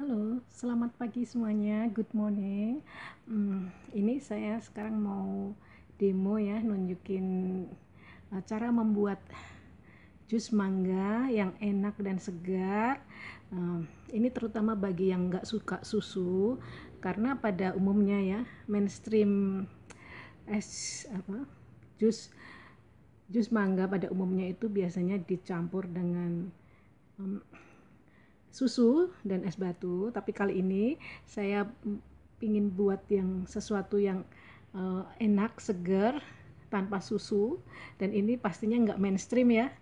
Halo, selamat pagi semuanya. Good morning. Hmm, ini saya sekarang mau demo ya, nunjukin uh, cara membuat jus mangga yang enak dan segar. Hmm, ini terutama bagi yang nggak suka susu, karena pada umumnya ya mainstream es apa jus jus mangga pada umumnya itu biasanya dicampur dengan hmm, susu dan es batu, tapi kali ini saya ingin buat yang sesuatu yang uh, enak, segar, tanpa susu, dan ini pastinya nggak mainstream ya,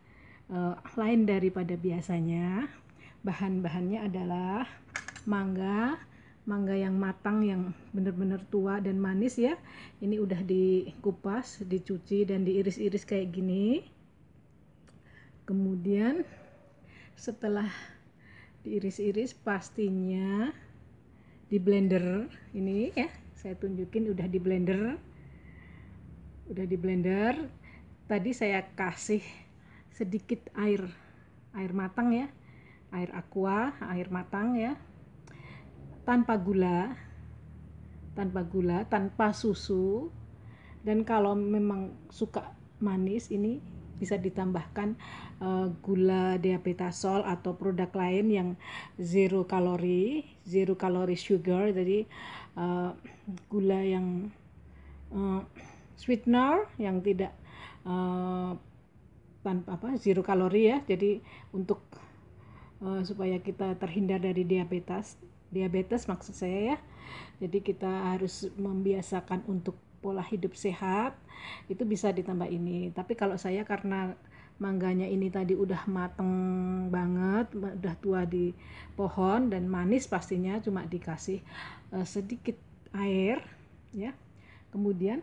uh, lain daripada biasanya. Bahan-bahannya adalah mangga, mangga yang matang yang benar-benar tua dan manis ya. Ini udah dikupas, dicuci dan diiris-iris kayak gini. Kemudian setelah diiris-iris pastinya di blender ini ya saya tunjukin udah di blender udah di blender tadi saya kasih sedikit air air matang ya air aqua air matang ya tanpa gula tanpa gula tanpa susu dan kalau memang suka manis ini bisa ditambahkan uh, gula diabetasol atau produk lain yang zero kalori, zero kalori sugar, jadi uh, gula yang uh, sweetener yang tidak uh, tanpa apa zero kalori ya. Jadi untuk uh, supaya kita terhindar dari diabetes, diabetes maksud saya ya. Jadi kita harus membiasakan untuk pola hidup sehat itu bisa ditambah ini tapi kalau saya karena mangganya ini tadi udah mateng banget udah tua di pohon dan manis pastinya cuma dikasih uh, sedikit air ya kemudian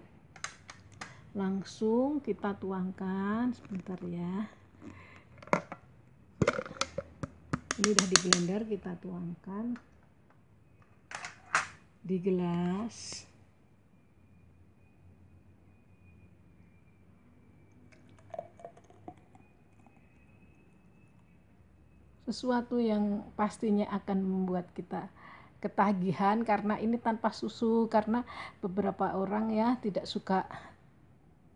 langsung kita tuangkan sebentar ya ini udah di blender kita tuangkan di gelas sesuatu yang pastinya akan membuat kita ketagihan karena ini tanpa susu karena beberapa orang ya tidak suka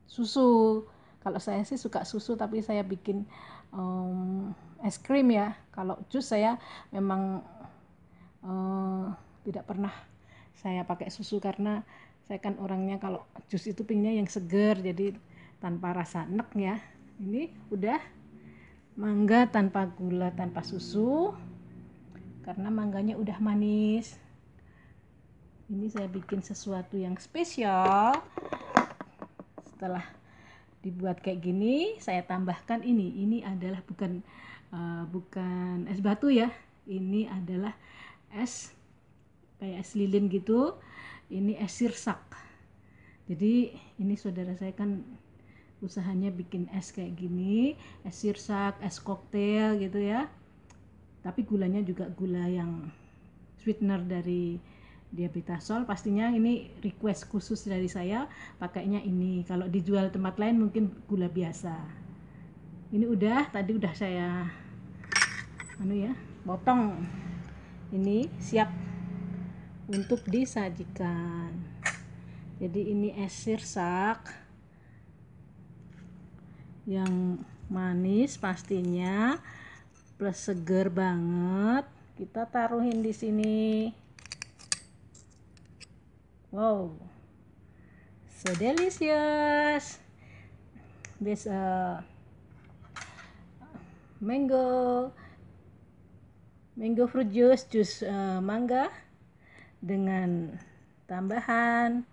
susu kalau saya sih suka susu tapi saya bikin um, es krim ya kalau jus saya memang um, tidak pernah saya pakai susu karena saya kan orangnya kalau jus itu pinginnya yang seger jadi tanpa rasa enek ya ini udah mangga tanpa gula tanpa susu karena mangganya udah manis ini saya bikin sesuatu yang spesial setelah dibuat kayak gini saya tambahkan ini ini adalah bukan uh, bukan es batu ya ini adalah es kayak es lilin gitu ini es sirsak jadi ini saudara saya kan usahanya bikin es kayak gini es sirsak es koktail gitu ya tapi gulanya juga gula yang sweetener dari diabetasol pastinya ini request khusus dari saya pakainya ini kalau dijual tempat lain mungkin gula biasa ini udah tadi udah saya anu ya potong ini siap untuk disajikan jadi ini es sirsak yang manis pastinya plus seger banget kita taruhin di sini wow so delicious this uh, mango mango fruit juice jus uh, mangga dengan tambahan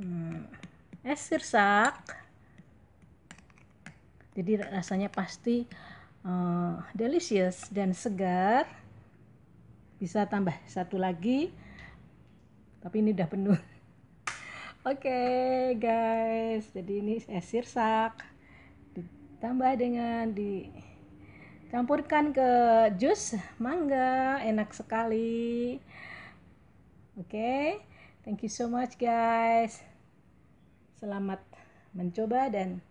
hmm es sirsak jadi rasanya pasti uh, delicious dan segar bisa tambah satu lagi tapi ini udah penuh oke okay, guys jadi ini es sirsak ditambah dengan dicampurkan ke jus mangga enak sekali oke okay? thank you so much guys Selamat mencoba dan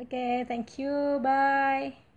Oke, okay, thank you. Bye.